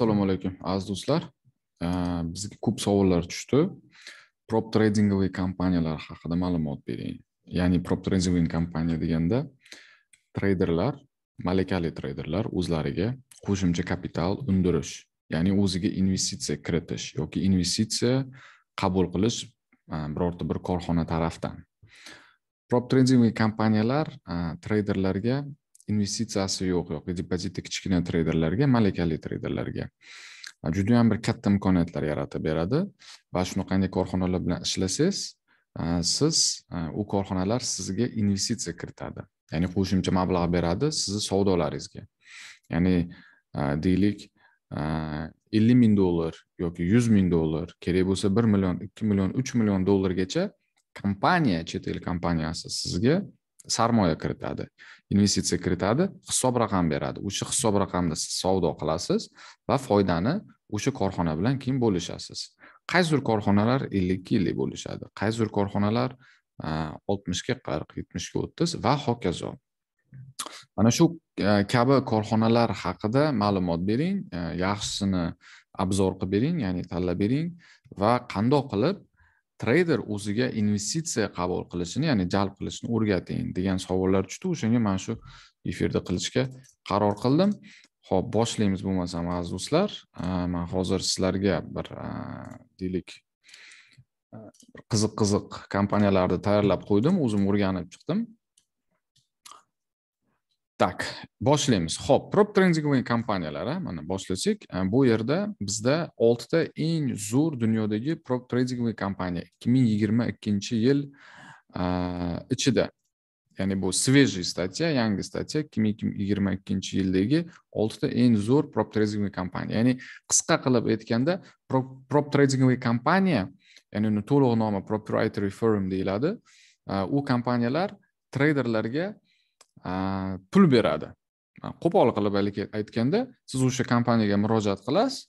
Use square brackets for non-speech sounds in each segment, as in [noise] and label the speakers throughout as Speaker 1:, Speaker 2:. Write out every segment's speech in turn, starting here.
Speaker 1: assalomu alaykum aziz do'stlar bizga ko'p savollar tushdi prop tradingovый kompaniyalar haqida ma'lumot bering ya'ni prop trading kompaniya deganda treyderlar malakali treyderlar o'zlariga qo'shimcha kapital undirish ya'ni o'ziga investitsiya kiritish yoki investitsiya qabul qilish e, birorta bir korxona tarafdan prop trading kompaniyalar e, treyderlarga investitsiyasi yo'q yo depoziti kichkina treyderlarga malakali treyderlarga juda yam bir katta imkoniyatlar yaratib beradi va shunaqangi korxonalar bilan ishlasangiz siz u korxonalar sizga investitsiya kiritadi ya'ni qo'shimcha mablag' beradi sizni savdolaringizga ya'ni deylik ellik ming dollar yoki yuz ming dollar kerak bo'lsa bir million ikki million uch million dollargacha kompaniya chet el kompaniyasi sizga sarmoya kiritadi investitsiya kiritadi hisob raqam beradi o'sha hisob raqamda siz savdo qilasiz va foydani o'sha korxona bilan keyin bo'lishasiz qaysidir korxonalar ellikka ellik bo'lishadi qaysidir korxonalar e, oltmishga qirq yetmishga o'ttiz va hokazo mana shu e, kabi korxonalar haqida ma'lumot bering e, yaxshisini obzor qilib bering ya'ni tanlab bering va qandoq qilib treyder o'ziga investitsiya qabul qilishini ya'ni jalb qilishni o'rgating degan savollar tushdi o'shanga mana shu efirda qilishga qaror qildim ho'p boshlaymiz bo'lmasam aziz do'stlar man hozir sizlarga bir deylik qiziq qiziq kompaniyalarni tayyorlab qo'ydim o'zim o'rganib chiqdim так boshlaymiz ho'p prop tranzigovый kompaniyalar mana boshlasak e, bu yerda bizda oltita eng zo'r dunyodagi prop tranzigovый kompaniya ikki ming yigirma ikkinchi yil e, ichida ya'ni bu svejiy statya yangi statya ikki ming yigirma ikkinchi yildagi oltita eng zo'r prop tranzigovый kompaniya ya'ni qisqa qilib aytganda prop tranzigovый kompaniya ya'ni uni to'liq nomi proprietary firm deyiladi e, u kompaniyalar treyderlarga pul beradi qo'pol qilib aytganda siz o'sha kompaniyaga murojaat qilasiz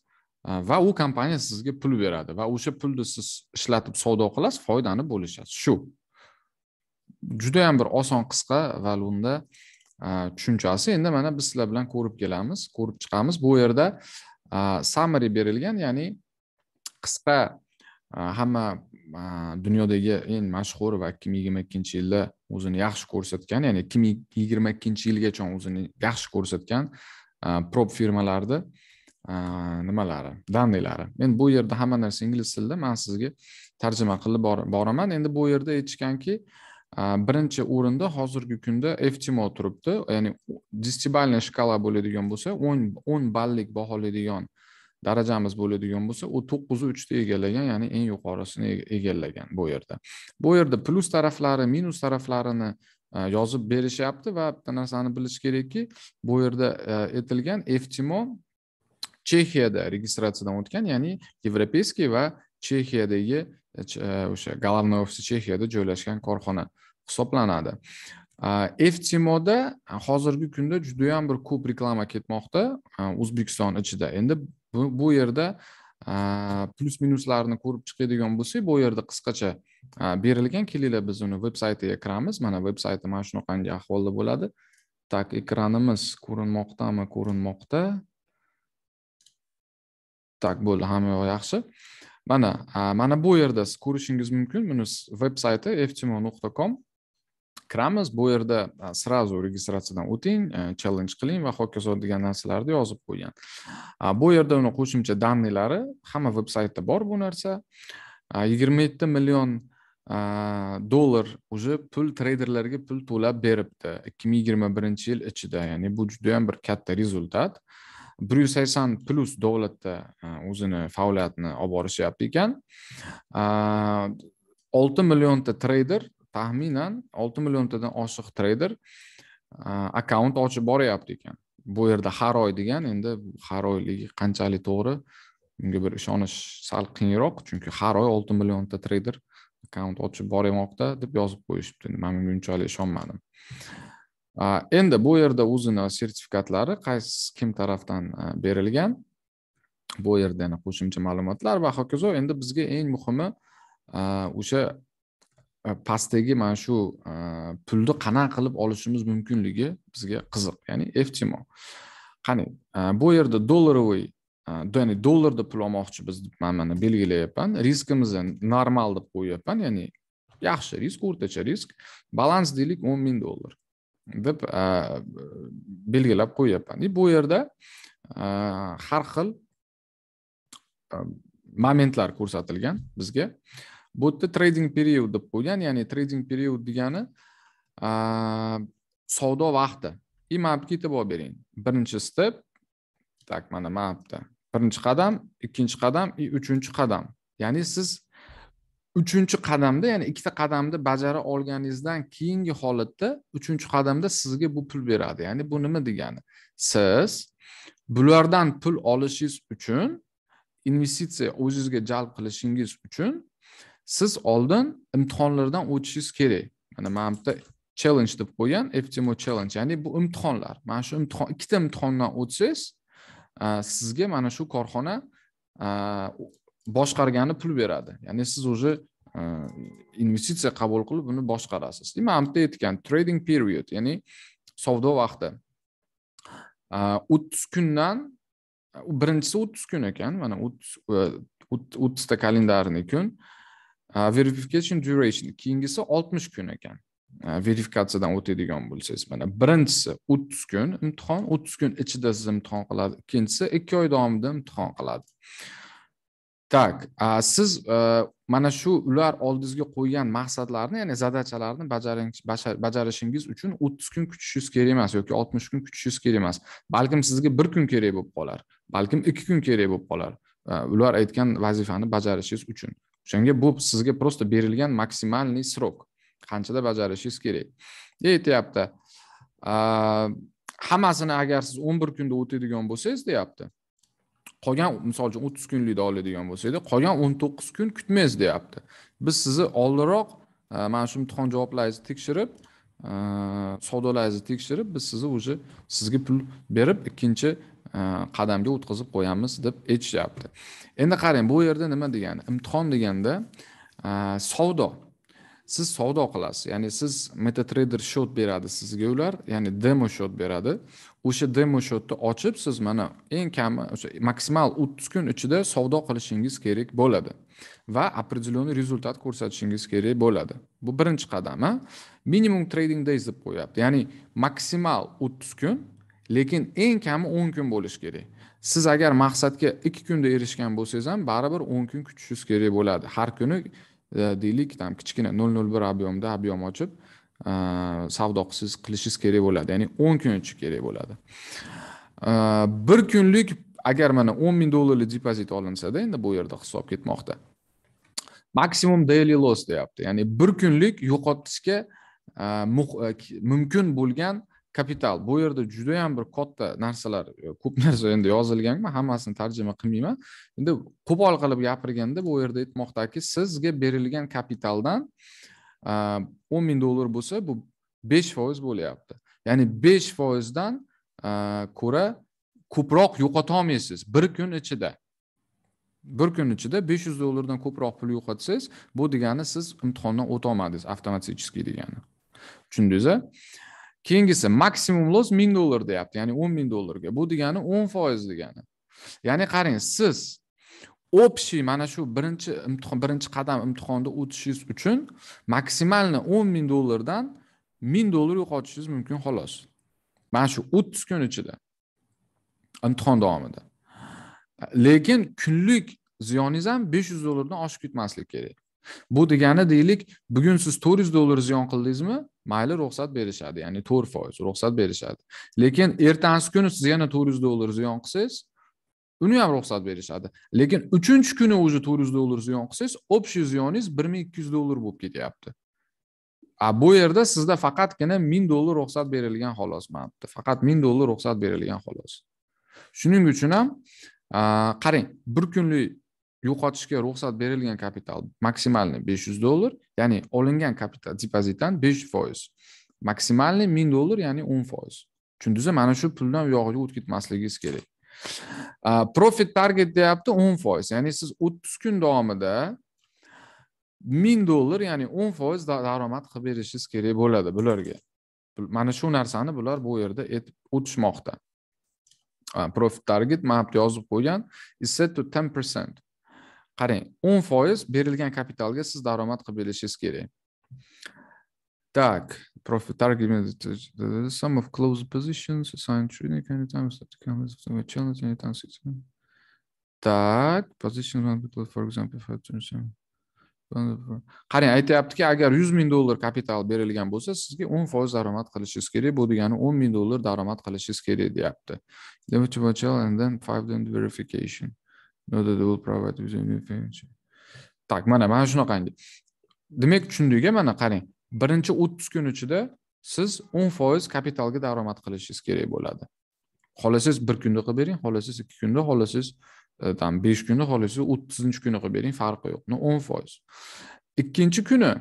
Speaker 1: va u kompaniya sizga pul beradi va o'sha pulni siz ishlatib savdo qilasiz foydani bo'lishasiz shu judayam bir oson qisqa va unda tushunchasi endi mana biz sizlar bilan ko'rib kelamiz ko'rib chiqamiz bu yerda summary berilgan ya'ni qisqa hamma dunyodagi eng mashhur va ikki ming yigirma ikkinchi yilda o'zini yaxshi ko'rsatgan ya'ni ikki ming yigirma ikkinchi yilgacha o'zini yaxshi ko'rsatgan prop firmalarni nimalari данныйlari men bu yerda hamma narsa ingliz tilida man sizga tarjima qilib boraman endi bu yerda aytishganki birinchi o'rinda hozirgi kunda ftmo turibdi ya'ni десятибальный shkala bo'ladigan bo'lsa o'n o'n ballik baholaydigan darajamiz bo'ladigan bo'lsa u to'qqizu uchni egallagan ya'ni eng yuqorisini e-, egallagan bu yerda bu yerda plyus taraflari minus taraflarini e, yozib berishyapti va bitta narsani bilish kerakki bu yerda aytilgan e, eftimo chexiyada registratsiyadan o'tgan ya'ni yevropeyskiy va chexiyadagi o'sha головной ofisi chexiyada joylashgan korxona hisoblanadi eftimoda hozirgi kunda judayam bir ko'p reklama ketmoqda o'zbekiston ichida endi bu, bu yerda plyus minuslarni ko'rib chiqadigan bo'lsak bu yerda qisqacha berilgan kelinglar biz uni veb saytiga kiramiz mana veb sayti mana shunaqangi ahvolda bo'ladi так ekranimiz ko'rinmoqdami ko'rinmoqda так bo'ldi hamma yoq yaxshi mana mana bu yerda siz ko'rishingiz mumkin buni veb sayti ftmo nuqta com kiramiz bu yerda srazu registratsiyadan o'ting э, challenge qiling va hokazo degan narsalarni yozib qo'ygan bu yerda uni qo'shimcha данныйlari hamma veb saytda bor bu narsa yigirma yetti million dollar уже pul treyderlarga pul to'lab beribdi ikki ming yigirma birinchi yil ichida ya'ni bu juda yam bir katta rezultat bir yuz sakson plyus davlatda o'zini faoliyatini olib borishyapti ekan olti millionta treyder taxminan olti milliontadan oshiq treyder akkaunt ochib boryapti ekan bu yerda har oy degan endi har oyligi qanchalik to'g'ri bunga bir ishonish sal qiyinroq chunki har oy olti millionta treyder akkaunt ochib bormoqda deb yozib qo'yishibdi man bunga unchalik ishonmadim endi bu yerda o'zini sertifikatlari qaysi kim tarafdan berilgan bu yerda yana qo'shimcha ma'lumotlar va hokazo endi bizga eng muhimi o'sha pastdagi mana shu pulni qanaqa qilib olishimiz mumkinligi bizga qiziq ya'ni ehtimol qani bu yerda dollarovый ya'ni dollarda pul olmoqchi biz man mana belgilayapman riskimizni normal deb qo'yyapman ya'ni yaxshi risk o'rtacha risk balans deylik o'n ming dollar deb belgilab qo'yyapman и bu yerda har xil momentlar ko'rsatilgan bizga bu yerda trading period deb qo'ygan ya'ni trading period degani savdo vaqti и mapga e'tibor bering birinchi step так mana mapda birinchi qadam ikkinchi qadam и uchinchi qadam ya'ni siz uchinchi qadamda ya'ni ikkita qadamni bajara olganingizdan keyingi holatda uchinchi qadamda sizga bu pul beradi ya'ni bu nima degani siz bulardan pul olishingiz uchun investitsiya o'zingizga jalb qilishingiz uchun siz oldin imtihonlardan o'tishingiz kerak mana mana bu challenge deb qo'ygan ftmo challenge ya'ni bu imtihonlar mana shu imtihon ikkita imtihondan o'tsangiz sizga mana shu korxona boshqargani pul beradi ya'ni siz уже investitsiya qabul qilib uni boshqarasiz mana bu yerda aytgan trading period ya'ni savdo vaqti o'ttiz kundan birinchisi o'ttiz kun ekan mana e, o'ttizta kalendarniy kun verification duration keyingisi oltmish kun ekan verifikatsiyadan o'tadigan bo'lsangiz mana birinchisi o'ttiz kun imtihon o'ttiz kun ichida siz imtihon qiladi ikkinchisi ikki oy davomida imtihon qiladi так siz e, mana shu ular oldingizga qo'ygan maqsadlarni ya'ni zadachalarni bajarishingiz uchun o'ttiz kun kutishingiz kerak emas yoki oltmish kun kutishingiz kerak emas balkim sizga bir kun kerak bo'lib qolar balkim ikki kun kerak bo'lib qolar e, ular aytgan vazifani bajarishingiz uchun o'shanga bu sizga просто berilgan maksimalniy срок qanchada bajarishingiz kerak aytyapti hammasini agar siz o'n bir kunda o'taydigan bo'lsangiz deyapti qolgan misol uchun o'ttiz kunlikni oladigan bo'lsangiz qolgan o'n to'qqiz kun kutmangiz deyapti biz sizni oldinroq mana shu imtihon javoblaringizni tekshirib savdolaringizni tekshirib biz sizni уже sizga pul berib ikkinchi E, qadamga o'tkazib qo'yamiz deb aytishyapti endi qarang bu yerda nima degani imtihon deganda e, savdo siz savdo qilasiz ya'ni siz metatrader shot beradi sizga ular ya'ni demo shot beradi o'sha demo shotni ochib siz mana eng kami o'sha maksimal o'ttiz kun ichida savdo qilishingiz kerak bo'ladi va определенный rezultat ko'rsatishingiz kerak bo'ladi bu birinchi qadami minimum trading days deb qo'yapti ya'ni maksimal o'ttiz kun lekin eng kami o'n kun bo'lishi kerak siz agar maqsadga ikki kunda erishgan bo'lsangiz ham baribir o'n kun kutishingiz kerak bo'ladi har kuni e, deylik там kichkina nol nol bir объемda объем ochib e, savdo qilsangiz qilishingiz kerak bo'ladi ya'ni o'n kun ichi kerak bo'ladi e, bir kunlik agar mana o'n ming dollarlik depozit olinsada endi bu yerda hisob ketmoqda maksimum daily loss deyapti ya'ni bir kunlik yo'qotishga mumkin bo'lgan kapital bu yerda juda yam bir katta narsalar e, ko'p [laughs] narsa endi yozilgan hammasini tarjima qilmayman endi qo'pol qilib gapirganda bu yerda aytmoqdaki sizga berilgan kapitaldan o'n ming dollar bo'lsa bu besh foiz bo'lyapti ya'ni besh foizdan ko'ra ko'proq yo'qotolmaysiz bir kun ichida bir kun ichida besh yuz dollardan ko'proq pul yo'qotsangiz bu degani siz imtihondan o'tolmadingiz avtomaticheskiy degani tushundingiz keyingisi maksimum los ming dollar deyapti ya'ni o'n ming dollarga bu degani o'n foiz degani ya'ni qarang siz общий mana shu birinchi imtihon birinchi qadam imtihonda o'tishingiz uchun maksimalni o'n ming dollardan ming dollar yo'qotishingiz mumkin xolos mana shu o'ttiz kun ichida imtihon davomida lekin kunlik ziyoningiz ham besh yuz dollardan oshib ketmasligi kerak bu degani deylik bugun siz to'rt yuz dollar ziyon qildingizmi mayli ruxsat berishadi ya'ni to'rt foiz ruxsat berishadi lekin ertasi kuni siz yana to'rt yuz dollar ziyon qilsangiz uni ham ruxsat berishadi lekin uchinchi kuni уже to'rt yuz dollar ziyon qilsangiz общий ziyoningiz bir ming ikki yuz dollar bo'lib ketyapti a bu yerda sizda faqatgina ming dollar ruxsat berilgan xolos manada faqat ming dollar ruxsat berilgan xolos shuning uchun ham qarang bir kunlik yo'qotishga ruxsat berilgan kapital maksimalni besh yuz dollar ya'ni olingan kapital depozitdan besh foiz maksimalni ming dollar ya'ni o'n foiz tushundingizmi mana shu puldan u yog'iga o'tib ketmasligingiz kerak profit target deyapti o'n foiz ya'ni siz o'ttiz kun davomida ming dollar ya'ni o'n foiz daromad qilib berishingiz kerak bo'ladi bularga mana shu narsani bular bu yerda aytib o'tishmoqda profit target mana bu yerda yozib qo'ygan is set to ten percent qarang o'n foiz berilgan kapitalga siz daromad qilib berishingiz kerak Так, profit target sum of close positions assigned trading any times that comes to a challenge any times it's Так, position one for example for qarang aytyaptiki agar yuz ming dollar kapital berilgan bo'lsa sizga o'n foiz daromad qilishingiz kerak bu degani o'n ming dollar daromad qilishingiz kerak deyapti verification no that will provide так mana mana shunaqangi demak tushundikga mana qarang birinchi o'ttiz kun ichida siz o'n foiz kapitalga daromad qilishingiz kerak bo'ladi xohlasangiz bir kunda qilib bering xohlasangiz ikki kunda xohlasangiz там e, besh kunda xohlasangiz o'ttizinchi kuni qilib bering farqi yo'q o'n foiz ikkinchi kuni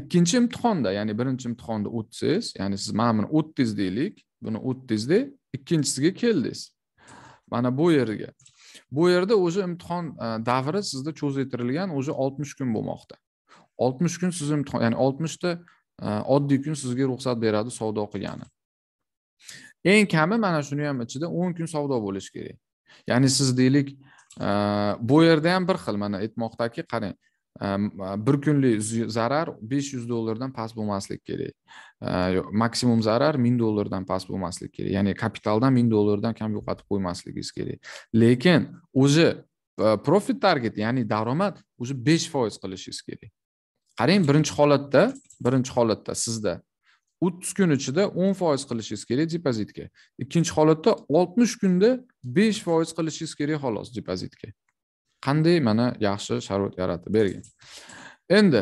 Speaker 1: ikkinchi imtihonda ya'ni birinchi imtihonda o'tsangiz ya'ni siz mana buni o'tdingiz deylik buni o'tdingizda ikkinchisiga keldingiz mana bu yerga bu yerda o'zi imtihon e, davri sizda cho'zaytirilgan o'zi oltmish kun bo'lmoqda oltmish kun siz imtihon ya'ni oltmishta e, oddiy kun sizga ruxsat beradi savdo qilgani eng kami mana shuni ham ichida o'n kun savdo bo'lishi kerak ya'ni siz deylik e, bu yerda ham bir xil mana aytmoqdaki qarang bir kunlik zarar besh yuz dollardan past bo'lmasligi kerak maksimum zarar ming dollardan past bo'lmasligi kerak ya'ni kapitaldan ming dollardan kam yo'qotib qo'ymasligingiz kerak lekin o'zi profit target ya'ni daromad o'zi besh foiz qilishingiz kerak qarang birinchi holatda birinchi holatda sizda o'ttiz kun ichida o'n foiz qilishingiz kerak depozitga ikkinchi holatda oltmish kunda besh foiz qilishingiz kerak xolos depozitga qanday mana yaxshi sharoit yaratib bergan endi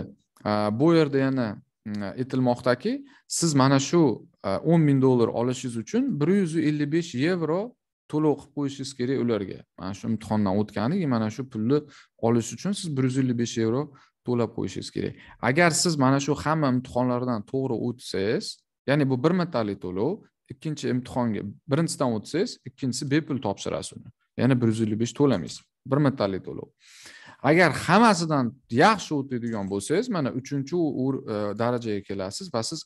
Speaker 1: bu yerda yana aytilmoqdaki siz mana shu o'n ming dollar olishingiz uchun bir yuz ellik besh yevro to'lov qilib qo'yishingiz kerak ularga mana shu imtihondan o'tgani mana shu pulni olish uchun siz bir yuz ellik besh yevro to'lab qo'yishingiz kerak agar siz mana shu hamma imtihonlardan to'g'ri o'tsangiz ya'ni bu bir martalik to'lov ikkinchi imtihonga birinchisidan o'tsangiz ikkinchisi bepul topshirasiz uni yana bir yuz ellik besh to'lamaysiz bir martalik to'lov agar hammasidan yaxshi o'tadigan bo'lsangiz mana uchinchi e, darajaga kelasiz va siz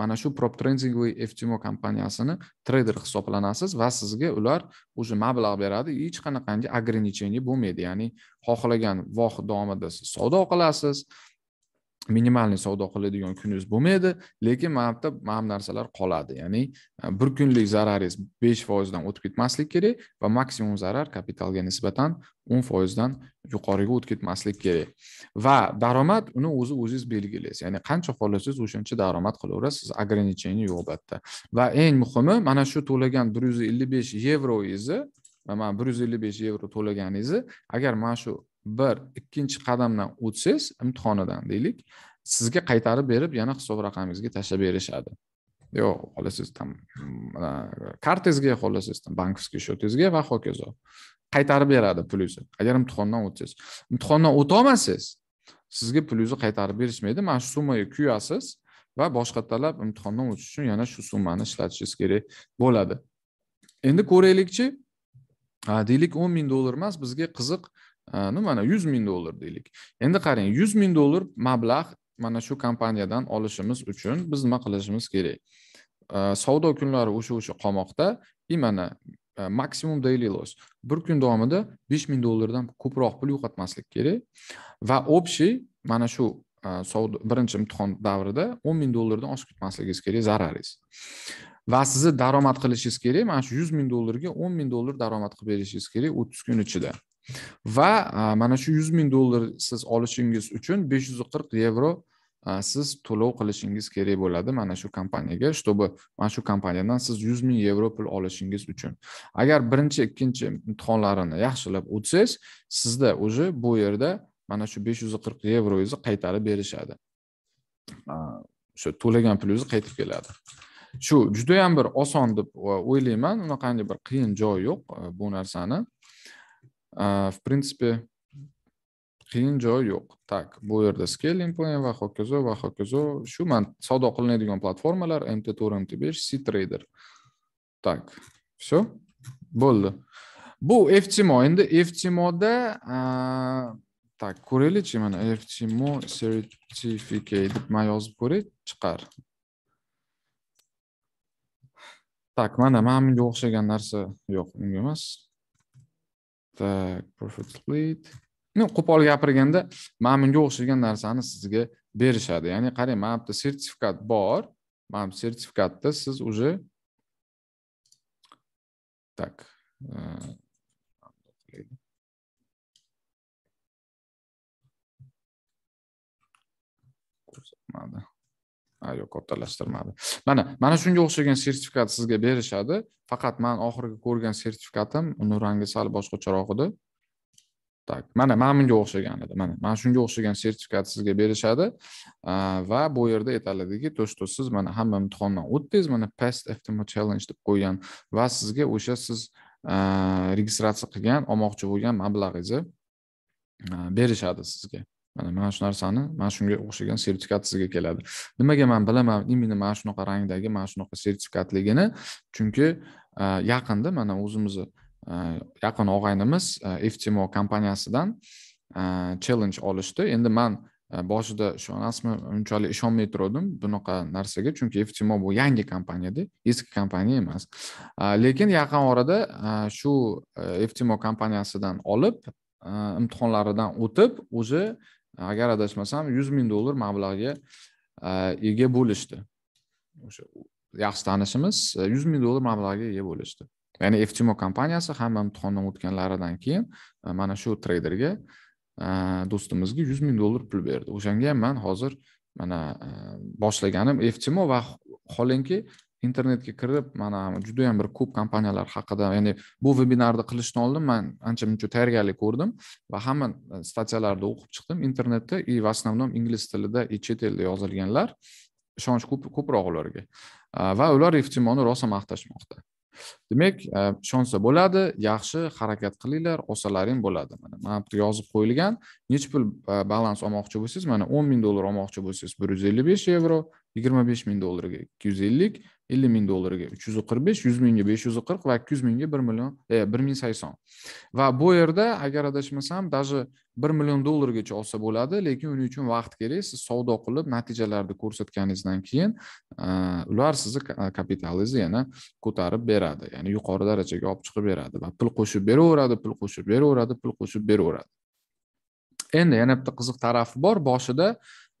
Speaker 1: mana shu prop proptrendingoy ftmo kompaniyasini treyder hisoblanasiz va sizga ular уже mablag' beradi hech qanaqangi ограничение bo'lmaydi ya'ni xohlagan vaqt davomida siz savdo qilasiz minimalniy savdo qiladigan kuningiz bo'lmaydi lekin mana bu yerda mana bu narsalar qoladi ya'ni e, bir kunlik zararingiz besh foizdan o'tib ketmaslik kerak va maksimum zarar kapitalga nisbatan o'n foizdan yuqoriga o'tib ketmaslik kerak va daromad uni o'zi o'zingiz belgilaysiz ya'ni qancha xohlasangiz o'shancha daromad qilaverasiz ограничение yo'q albatta va eng muhimi mana shu to'lagan bir yuz ellik besh yevroingizni mana bir yuz ellik besh yevro to'laganingizni agar mana shu bir ikkinchi qadamdan o'tsangiz imtihonidan deylik sizga qaytarib berib yana hisob raqamingizga tashlab berishadi yo'q xohlasangiz там kartangizga xohlasangiz bankovskiy счетingizga va hokazo qaytarib beradi pulingizni agar imtihondan o'tsangiz imtihondan o'tolmasangiz sizga pulingizni qaytarib berishmaydi mana shu summaga kuyasiz va boshqa talab imtihondan o'tish uchun yana shu summani ishlatishingiz kerak bo'ladi endi ko'raylikchi deylik o'n ming dollar emas bizga qiziq nu э, mana yuz ming dollar deylik endi qarang yuz ming dollar mablag' mana shu kompaniyadan olishimiz uchun biz nima qilishimiz kerak э, savdo kunlari o'sha o'sha qolmoqda и mana э, maksimum daily loss bir kun davomida besh ming dollardan ko'proq pul yo'qotmaslik kerak va общий mana shu savdo birinchi imtihon davrida o'n ming dollardan oshib ketmasligingiz kerak zararingiz va sizni daromad qilishingiz kerak mana shu yuz ming dollarga o'n ming dollar daromad qilib berishingiz kerak o'ttiz kun ichida va e, mana shu yuz ming dollar siz olishingiz uchun besh yuz e qirq yevro e, siz to'lov qilishingiz kerak bo'ladi mana shu kompaniyaga чтобы mana shu kompaniyadan siz yuz ming yevro pul olishingiz uchun agar birinchi ikkinchi imtihonlarini yaxshilab o'tsangiz sizda уже bu yerda mana shu besh yuz qirq yevroingizni qaytarib berishadi o'sha to'lagan pulingiz qaytib keladi shu judayam bir oson deb o'ylayman unaqangi bir qiyin joyi yo'q bu narsani в принципе qiyin joyi yo'q так bu yerda scaling plan va hokazo va hokazo shu man savdo qilinadigan platformalar mt to'rt mt besh c trader так все bo'ldi bu ftmo endi ftmoda так ko'raylikchi mana ftmo certificate deb man yozib ko'ray chiqar так mana mana bunga o'xshagan narsa yo'q unga emas Так, profit split. Ну, qo'pol gapirganda mana bunga o'xshagan narsani sizga berishadi. Ya'ni qarang, mana bitta sertifikat bor. Mana bu sertifikatda siz уже так e, ko'rsatmadi. yo'q kattalashtirmadi mana mana shunga o'xshagan sertifikat sizga berishadi faqat man oxirgi ko'rgan sertifikatim uni rangi sal boshqacharoq edi так mana mana bunga o'xshagan edi mana mana shunga o'xshagan sertifikat sizga berishadi va bu yerda aytiladiki то что siz mana hamma imtihondan o'tdingiz mana past ftm challenge deb qo'ygan va sizga o'sha siz registratsiya qilgan olmoqchi bo'lgan mablag'ingizni berishadi sizga mana mana shu narsani mana shunga o'xshagan sertifikat sizga keladi nimaga man bilaman именно mana shunaqa rangdagi mana shunaqa sertifikatligini chunki yaqinda mana o'zimizni yaqin og'aynimiz ftmo kompaniyasidan challenge olishdi endi man boshida ishonasizmi unchalik ishonmay turgandim bunaqa narsaga chunki ftmo bu yangi kompaniyada eski kompaniya emas lekin yaqin orada shu e, ftmo kompaniyasidan olib imtihonlaridan o'tib o'zi agar adashmasam yuz ming dollar mablag'ga e, ega bo'lishdi o'sha yaxshi tanishimiz e, yuz ming dollar mablag'ga ega bo'lishdi ya'ni ftmo kompaniyasi hamma imtihondan o'tganlaridan keyin e, mana shu treyderga do'stimizga yuz ming dollar pul berdi o'shanga ham man hozir mana boshlaganim ftmo va holinki internetga kirib mana judayam bir ko'p kompaniyalar haqida ya'ni bu vebinarni qilishdan oldin man ancha muncha tayyorgarlik ko'rdim va hamma e, statsiyalarni o'qib chiqdim internetda и в основном ingliz tilida и chet elda yozilganlar ishonch ko'proq ularga e, va ular ehtimolni rosa maqtashmoqda demak e, ishonsa bo'ladi yaxshi harakat qilinglar olsalaring bo'ladi mana mana bu yerda yozib qo'yilgan nechi pul balans olmoqchi bo'lsangiz mana o'n ming dollar olmoqchi bo'lsangiz bir yuz ellik besh yevro yigirma besh ming dollarga ikki yuz ellik ellik ming dollarga uch yuz qirq besh yuz mingga besh yuz qirq va ikki yuz mingga bir million e, bir ming sakson va bu yerda agar adashmasam даже bir million dollargacha olsa bo'ladi lekin uning uchun vaqt kerak siz savdo qilib natijalarni ko'rsatganingizdan keyin e, ular sizni e, kapitalingizni yana ko'tarib beradi ya'ni yuqori darajaga olib chiqib beradi va pul qo'shib beraveradi pul qo'shib beraveradi pul qo'shib beraveradi endi yana bitta qiziq tarafi bor boshida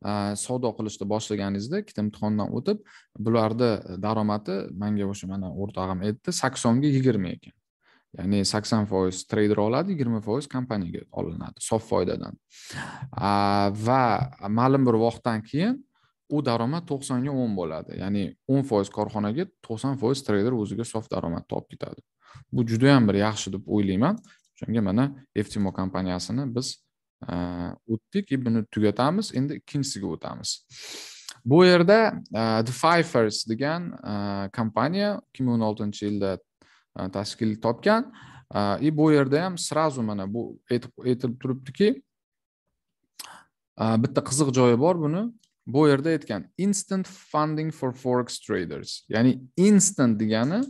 Speaker 1: Э, savdo qilishni boshlaganingizda ikkita imtihondan o'tib bularni e, daromadi manga o'sha mana o'rtog'im aytdi saksonga yigirma ekan ya'ni sakson foiz treyder oladi yigirma foiz kompaniyaga olinadi sof foydadan va ma'lum bir vaqtdan keyin u daromad to'qsonga o'n bo'ladi ya'ni o'n foiz korxonaga to'qson foiz treyder o'ziga sof daromad topib ketadi bu judayam bir yaxshi deb o'ylayman o'shanga mana ftmo kompaniyasini biz o'tdik buni tugatamiz endi ikkinchisiga o'tamiz bu yerda the fifers degan kompaniya ikki ming o'n oltinchi yilda tashkil topgan и bu yerda ham сразу mana bu aytib turibdiki bitta qiziq joyi bor buni bu yerda aytgan instant funding for forex traders ya'ni instant degani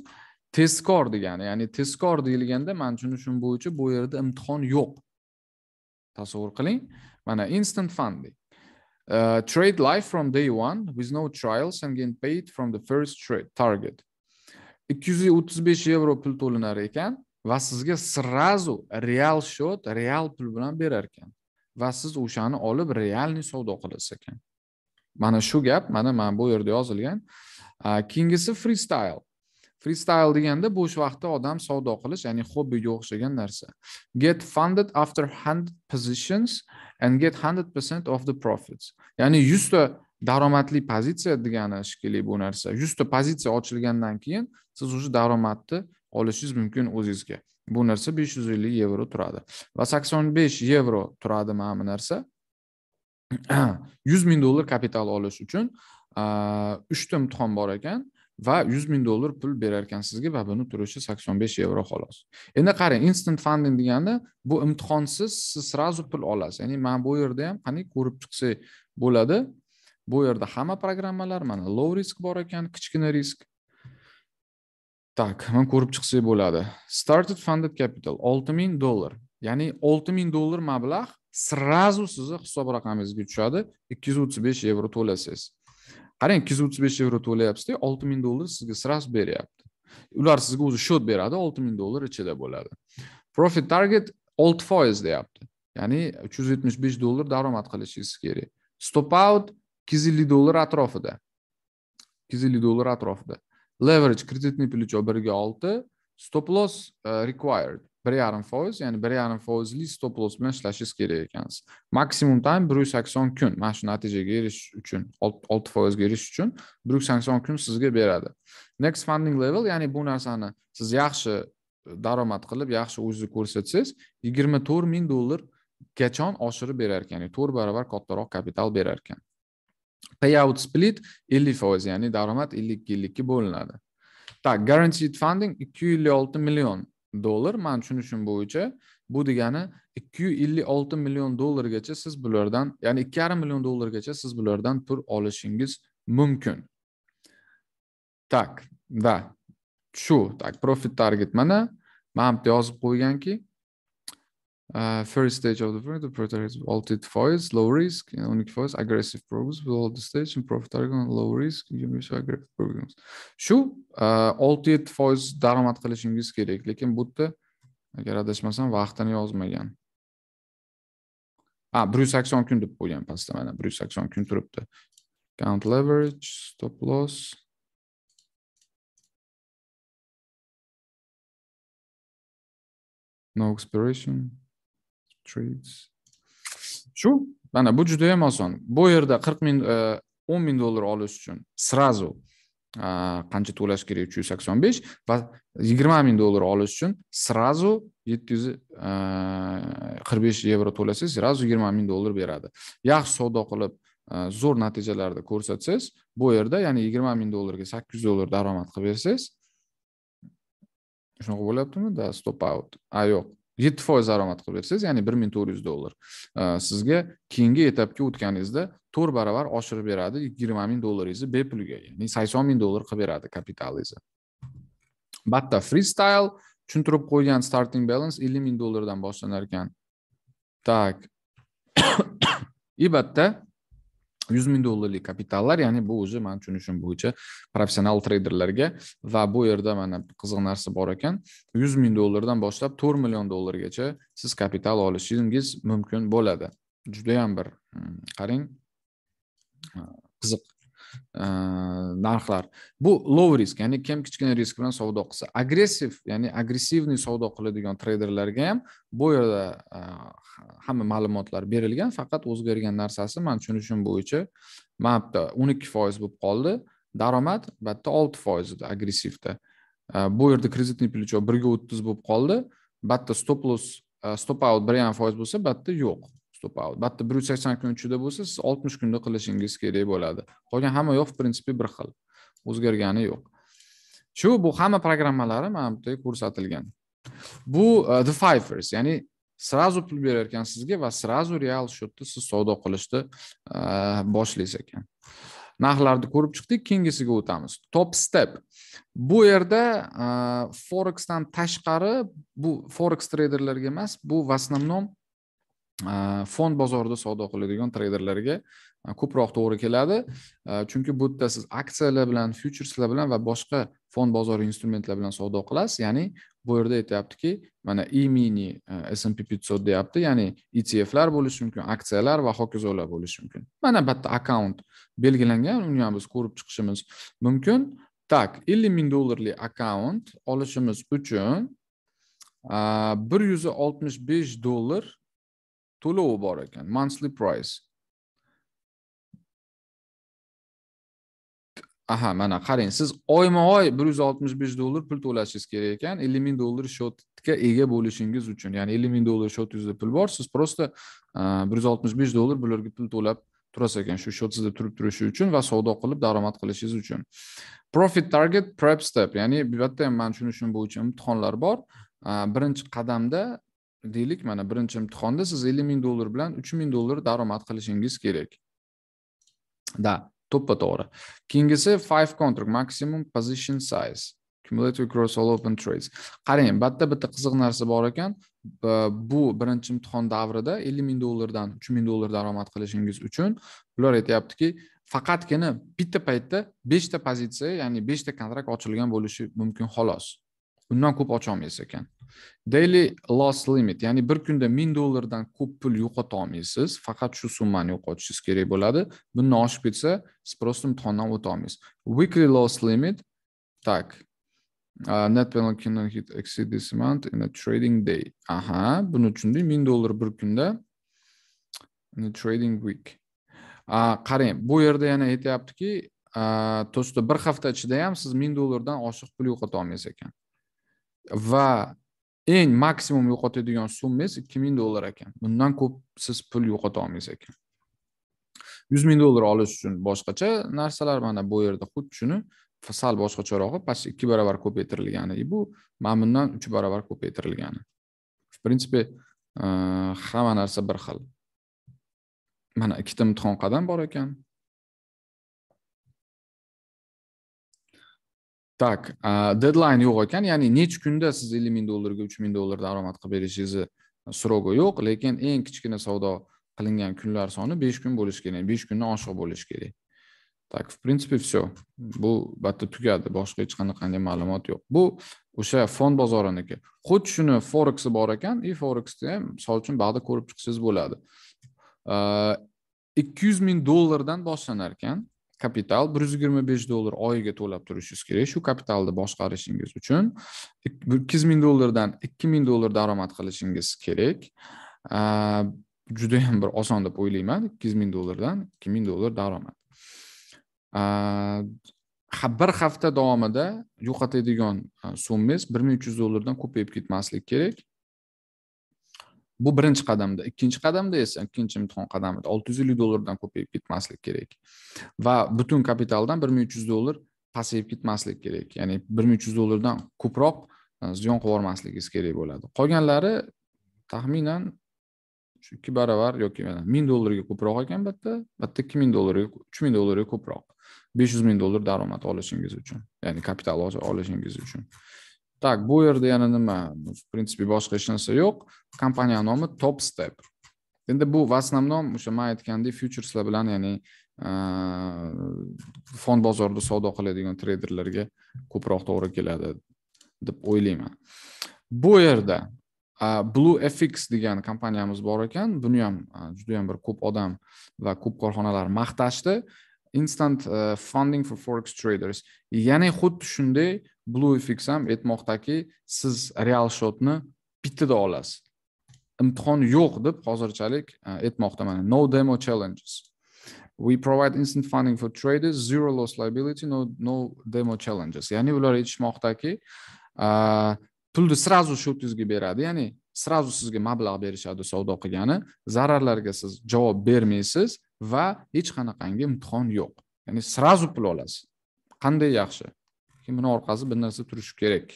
Speaker 1: tezkor degani ya'ni tezkor deyilganda man tushunishim bo'yicha bu yerda imtihon yo'q tasavvur qiling mana instant funding uh, trade live from day one with no trials and get paid from the first trade target ikki yuz o'ttiz besh yevro pul to'lanar ekan va sizga сразу real счет real pul bilan berar ekan va siz o'shani olib realniy savdo qilasiz ekan mana shu gap mana mana bu yerda yozilgan uh, keyingisi freestyle freestyle deganda bo'sh vaqtda odam savdo qilish ya'ni hobbiga o'xshagan narsa get funded after hand positions and get 100% of the profits ya'ni 100 ta daromadli pozitsiya degani shekilli bu narsa 100 ta pozitsiya ochilgandan keyin siz уже daromadni olishingiz mumkin o'zingizga bu narsa 550 yevro turadi va 85 yevro turadi mana bu narsa 100 [clears throat] ming dollar kapital olish uchun 3 ta imtihon bor ekan va yuz ming dollar pul berarkan sizga va buni turishi sakson besh yevro xolos endi qarang instant funding deganda bu imtihonsiz siz сразу pul olasiz ya'ni mana bu yerda ham qani ko'rib chiqsak bo'ladi bu yerda hamma programmalar mana low risk bor ekan kichkina risk так mana ko'rib chiqsak bo'ladi started funded capital olti ming dollar ya'ni olti ming dollar mablag' сразу sizni hisob raqamingizga tushadi ikki yuz o'ttiz besh yevro to'lasangiz qarang ikki yuz o'ttiz besh yevro to'layapsizda olti ming dollar sizga сразу beryapti ular sizga o'zi счет beradi olti ming dollar ichida bo'ladi profit target olti foiz deyapti ya'ni uch yuz yetmish besh dollar daromad qilishingiz kerak stop out ikki yuz ellik dollar atrofida ikki yuz ellik dollar atrofida leverage kreditniy плечо birga olti stop loss uh, required bir yarim foiz ya'ni bir yarim foizli stop loss bilan ishlashingiz kerak ekansiz maksimum time bir yuz sakson kun mana shu natijaga erishish uchun olti foizga erishish uchun bir yuz sakson kun sizga beradi next funding level ya'ni bu narsani siz yaxshi e, daromad qilib yaxshi o'zingizni ko'rsatsangiz yigirma to'rt ming dollargachon oshirib berar ekan ya'ni to'rt barobar kattaroq kapital berar ekan payout split ellik foiz ya'ni daromad ellik ellikka bo'linadi так guaranteed funding ikki yuz ellik olti million dollar man tushunishim bo'yicha bu degani ikki yuz ellik olti million dollargacha siz bulardan ya'ni ikki yarim million dollargacha siz bulardan pul olishingiz mumkin tak да shu tak profit target mana man bitta yozib qo'yganki Uh, first stage of the product, the product has altered foils, low risk, and only foils, aggressive programs with all the stage and profit target on low risk, you universal aggressive programs. Shu uh, 67 foiz daromad qilishingiz kerak, lekin bu yerda agar adashmasam vaqtini yozmagan. A, ah, 180 kun deb qo'ygan pastda mana 180 kun turibdi. Count leverage, stop loss, no expiration trades shu mana bu juda yam oson bu yerda qirq ming e, o'n ming dollar olish uchun сразу e, qancha to'lash kerak uch yuz sakson besh va yigirma ming dollar olish uchun сразу yetti yuz e, qirq besh yevro to'lasangiz сразу yigirma ming dollar beradi yaxshi savdo qilib zo'r natijalarni ko'rsatsangiz bu yerda ya'ni yigirma ming dollarga sakkiz yuz dollar daromad qilib bersangiz shunaqa bo'lyaptimi да stop out a yo'q yetti foiz daromad qilib bersangiz ya'ni bir ming to'rt yuz dollar e, sizga keyingi etapga o'tganingizda to'rt baravar oshirib beradi yigirma ming dollaringizni bepulga ya'ni sakson ming dollar qilib beradi kapitalingizni batta freestyle tushuntirib qo'ygan starting balance ellik ming dollardan boshlanar ekan так и [coughs] batta yuz ming dollarlik kapitallar ya'ni bu o'zi mani tushunishim bo'yicha professional treyderlarga va bu yerda mana qiziq narsa bor ekan yuz ming dollardan boshlab to'rt million dollargacha siz kapital olishingiz mumkin bo'ladi judayam bir hmm, qarang qiziq narxlar э, bu low risk ya'ni kim kichkina risk bilan savdo qilsa agressiv ya'ni agressivniy savdo qiladigan treyderlarga ham bu yerda hamma ma'lumotlar berilgan faqat o'zgargan narsasi man tushunishim bo'yicha mana bu yerda o'n ikki foiz bo'lib qoldi daromad bu yerda olti foiz edi agressivda bu yerda kreditniy плечо birga o'ttiz bo'lib qoldi bu yerda stop loss stop out bir yarim foiz bo'lsa bu yerda yo'q stop out bitta bir yuz sakson kun ichida bo'lsa siz oltmish kunda qilishingiz kerak bo'ladi qolgan hamma yoq в принципе bir xil o'zgargani yo'q shu bu hamma programmalari mana bu yerda ko'rsatilgan bu uh, the fivers ya'ni srazu pul berar ekan sizga va srazu real счетda siz savdo qilishni uh, boshlaysiz ekan narxlarni ko'rib chiqdik keyingisiga o'tamiz top step bu yerda uh, forexdan tashqari bu forex treyderlarga emas bu в основном fond bozorida savdo qiladigan treyderlarga ko'proq to'g'ri keladi chunki bu yerda siz aksiyalar bilan fyucherslar bilan va boshqa fond bozori instrumentlar bilan savdo qilasiz ya'ni bu yerda aytyaptiki mana e mini smp pятьсот deyapti ya'ni etflar bo'lishi mumkin aksiyalar va hokazolar bo'lishi mumkin mana bitta akkaunt belgilangan uni ham biz ko'rib chiqishimiz mumkin так ellik ming dollarlik akkaunt olishimiz uchun bir yuz oltmish besh dollar to'lovi bor ekan monthly price aha mana qarang siz oyma oy bir yuz oltmish besh dollar pul to'lashingiz kerak ekan ellik ming dollar shotga ega bo'lishingiz uchun ya'ni ellik ming dollar shotingizda pul bor siz просто e, bir yuz oltmish besh dollar bularga pul to'lab turasiz ekan shu shot sizda turib turishi uchun va savdo qilib daromad qilishingiz uchun profit target prep step ya'ni bu yerda ham mana tushunishim bo'yicha imtihonlar bor e, birinchi qadamda deylik mana birinchi imtihonda siz ellik ming dollar bilan uch ming dollar daromad qilishingiz kerak да to'ppa to'g'ri keyingisi five contract maximum position size cumulative cross all open trades qarang bu yerda bitta qiziq narsa bor ekan bu birinchi imtihon davrida ellik ming dollardan uch ming dollar daromad qilishingiz uchun ular aytyaptiki faqatgina bitta paytda beshta pozitsiya ya'ni beshta kontrakt ochilgan bo'lishi mumkin xolos undan ko'p ocholmaysiz ekan daily loss limit ya'ni bir kunda ming dollardan ko'p pul yo'qota olmaysiz faqat shu summani yo'qotishingiz kerak bo'ladi bundan oshib ketsa siz просто imtihondan o'ta olmaysiz weekly loss limit так net hit exceed this amount in a trading day aha buni tushundik ming dollar bir kunda in a trading week qarang bu yerda yana aytyaptiki uh, bir hafta ichida ham siz ming dollardan oshiq pul yo'qota olmaysiz ekan va eng maksimum yo'qotadigan summangiz ikki ming dollar ekan bundan ko'p siz pul yo'qota olmaysiz ekan yuz ming dollar olish uchun boshqacha narsalar mana bu yerda xuddi shuni sal boshqacharog'i почти ikki barobar ko'paytirilgani bu mana bundan uch barobar ko'paytirilgani в принципе э, hamma narsa bir xil mana ikkita imtihon qadam bor ekan так deadline yo'q ekan ya'ni necha kunda siz ellik ming dollarga uch ming dollar daromad qilib berishingizni сроgi yo'q lekin eng kichkina savdo qilingan kunlar soni besh kun bo'lishi kerak besh kundan oshiq bo'lishi kerak так в принципе все bu bitta tugadi boshqa hech qanaqangi ma'lumot yo'q bu o'sha fond bozoriniki xuddi shuni foreksi bor ekan и foreksni ham misol uchun ba'da ko'rib chiqsangiz bo'ladi ikki yuz ming dollardan boshlanar ekan kapital bir yuz yigirma besh dollar oyiga to'lab turishingiz kerak shu kapitalni boshqarishingiz uchun ikki yuz ming dollardan ikki ming dollar daromad qilishingiz kerak judayam bir oson deb o'ylayman ikki yuz ming dollardan ikki ming dollar daromad bir hafta davomida yo'qotadigan summangiz bir ming uch yuz dollardan ko'payib ketmasligi kerak bu birinchi qadamda ikkinchi qadamda esa ikkinchi imtihon qadamida olti yuz ellik dollardan ko'payib ketmaslik kerak va butun kapitaldan bir ming uch yuz dollar pasayib ketmaslik kerak ya'ni bir ming uch yuz dollardan ko'proq e, ziyon qilib yubormasligingiz kerak bo'ladi qolganlari taxminan shu ikki baravar yoki mana ming dollarga ko'proq ekan bitta bitta ikki ming dollarga uch ming dollarga ko'proq besh yuz ming dollar daromad olishingiz uchun ya'ni kapital olishingiz uchun так bu yerda yana nima в принципе boshqa hech narsa yo'q kompaniya nomi top step endi bu в основном o'sha man aytgandek futureslar bilan ya'ni fond bozorida savdo qiladigan treyderlarga ko'proq to'g'ri keladi deb o'ylayman bu yerda blue fx degan kompaniyamiz bor ekan buni ham judayam bir ko'p odam va ko'p korxonalar maqtashdi instant funding for forex traders ya'ni xuddi shunday blue fix ham aytmoqdaki siz real shotni bittada olasiz imtihon yo'q deb hozirchalik e, aytmoqda mana no demo challenges we provide instant funding for traders zero loss liability no no demo challenges ya'ni ular aytishmoqdaki e, pulni сразу shotingizga beradi ya'ni сразу sizga mablag' berishadi savdo qilgani zararlarga siz javob bermaysiz va hech qanaqangi imtihon yo'q ya'ni сразу pul olasiz qanday yaxshi yoki buni orqasida bir narsa turishi kerak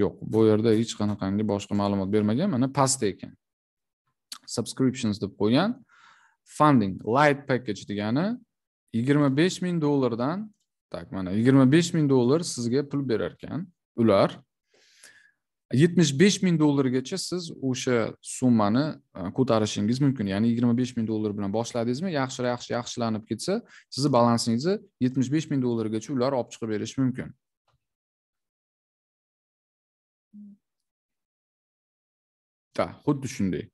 Speaker 1: yo'q bu yerda hech qanaqangi boshqa ma'lumot bermagan mana pastda ekan subscriptions deb qo'ygan funding light package degani yigirma besh ming dollardan так mana yigirma besh ming dollar sizga pul berar ekan ular yetmish besh ming dollargacha siz o'sha summani e, ko'tarishingiz mumkin ya'ni yigirma besh ming dollar bilan boshladingizmi yaxshiroq yaxshi yaxshilanib ketsa sizni balansingizni yetmish besh ming dollargacha ular olib chiqib berishi mumkin да xuddi shunday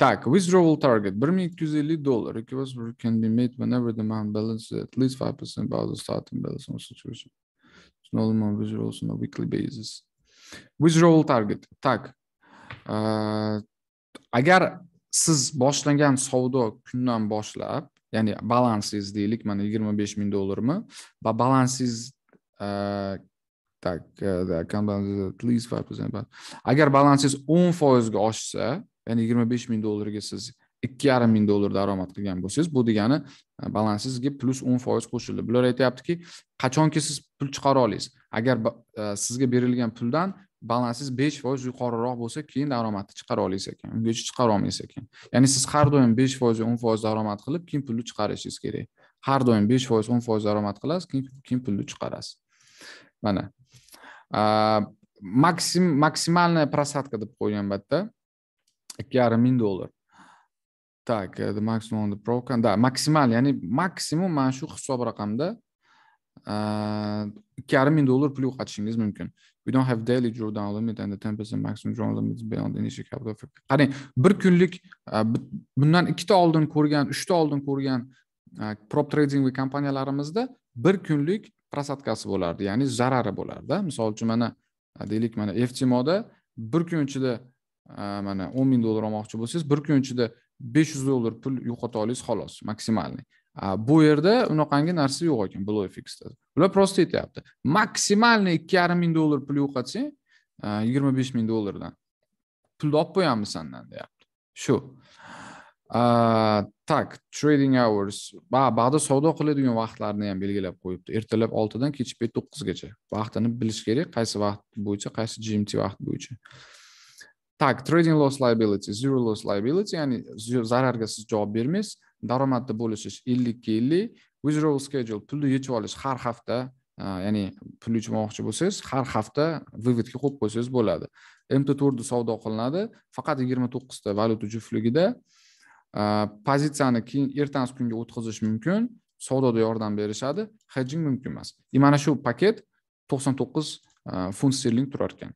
Speaker 1: Так, withdrawal target 1250 dollar. Request can be made whenever the amount balance at least 5% above the starting balance on situation. no amount on a weekly basis. visual target так agar siz boshlangan savdo kundan boshlab ya'ni balansingiz deylik mana yigirma besh ming dollarmi va balansingiz так agar balansingiz o'n foizga oshsa ya'ni yigirma besh ming dollarga siz ikki yarim ming dollar daromad qilgan bo'lsangiz bu degani e, balansingizga plyus o'n foiz qo'shildi bular aytyaptiki qachonki siz pul chiqara olasiz agar e, sizga berilgan puldan balansingiz besh foiz yuqoriroq bo'lsa keyin daromadni chiqara olasiz ekan ungacha chiqara olmaysiz ekan ya'ni siz har doim besh foiz o'n foiz daromad qilib keyin pulni chiqarishingiz kerak har doim besh foiz o'n foiz daromad qilasiz keyin pulni chiqarasiz mana e, maksim maksimalniy просадка deb qo'ygan bu yerda ikki yarim ming dollar так э, the maximum on the broken да maksimal ya'ni maksimum mana shu hisob raqamda ikki yarim ming dollar pul yo'qotishingiz mumkin we don't have daily drawdown limit and the 10% percent maximum draw limit beyond initial capital qarang bir kunlik e, bundan ikkita oldin ko'rgan uchta oldin ko'rgan e, prop trading kompaniyalarimizda bir kunlik prosadkasi bo'lardi ya'ni zarari bo'lardi misol uchun mana e, deylik mana ftmoda bir kun ichida mana o'n ming dollar olmoqchi bo'lsangiz bir kun ichida besh yuz dollar pul yo'qota olasiz xolos maksimalniy bu yerda unaqangi narsa yo'q ekan blowfixda ular prosta aytyapti maksimalniy ikki yarim ming dollar pul yo'qotsang yigirma besh ming dollardan pulni olib qo'yamiz sandan deyapti shu tak trading hours ba'da savdo qiladigan vaqtlarni ham belgilab qo'yibdi ertalab oltidan kechki payt to'qqizgacha vaqtini bilish kerak qaysi vaqt bo'yicha qaysi gmt vaqt bo'yicha так trading loss liability zero loss liability ya'ni zararga siz javob bermaysiz daromadni bo'lishish ellikka ellik withdrawal schedule pulni yechib olish har hafta ya'ni pul yechmoqchi bo'lsangiz har hafta выводga qo'yib qo'ysangiz bo'ladi mt to'rtda savdo qilinadi faqat yigirma to'qqizta valyuta juftligida pozitsiyani keyin ertasi kunga o'tkazish mumkin savdoda yordam berishadi hedjing mumkin emas и mana shu paket to'qson to'qqiz funt sterling turar ekan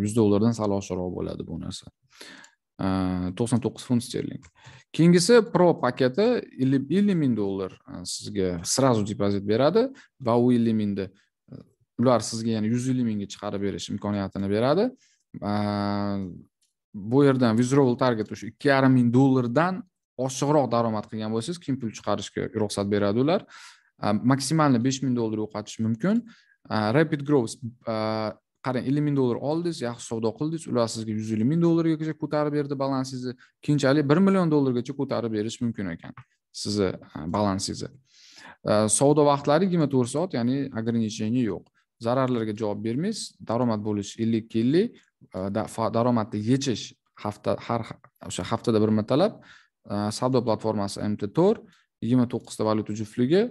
Speaker 1: yuz dollardan sal oshiqroq bo'ladi bu narsa to'qson to'qqiz funt sterling keyingisi pro paketi ellik ming dollar sizga сразу depozit beradi va u ellik mingni e, ular sizga yana yuz ellik mingga chiqarib berish imkoniyatini beradi bu yerdan withdrawal target o'sha ikki yarim ming dollardan oshiqroq daromad qilgan bo'lsangiz keyin pul chiqarishga ruxsat beradi ular maksimalni besh ming dollar yo'qotish mumkin rapid growth qarang ellik ming dollar oldingiz yaxshi savdo qildingiz ular sizga yuz ellik ming dollargacha ko'tarib berdi balansingizni keyinchalik bir million dollargacha ko'tarib berish mumkin ekan sizni e, balansingizni e, savdo vaqtlari yigirma to'rt soat ya'ni ограничение yo'q zararlarga javob bermaysiz daromad bo'lish ellik ellik daromadni yechish hafta har o'sha haftada bir martalab e, savdo platformasi mt to'r yigirma to'qqizta valyuta juftligi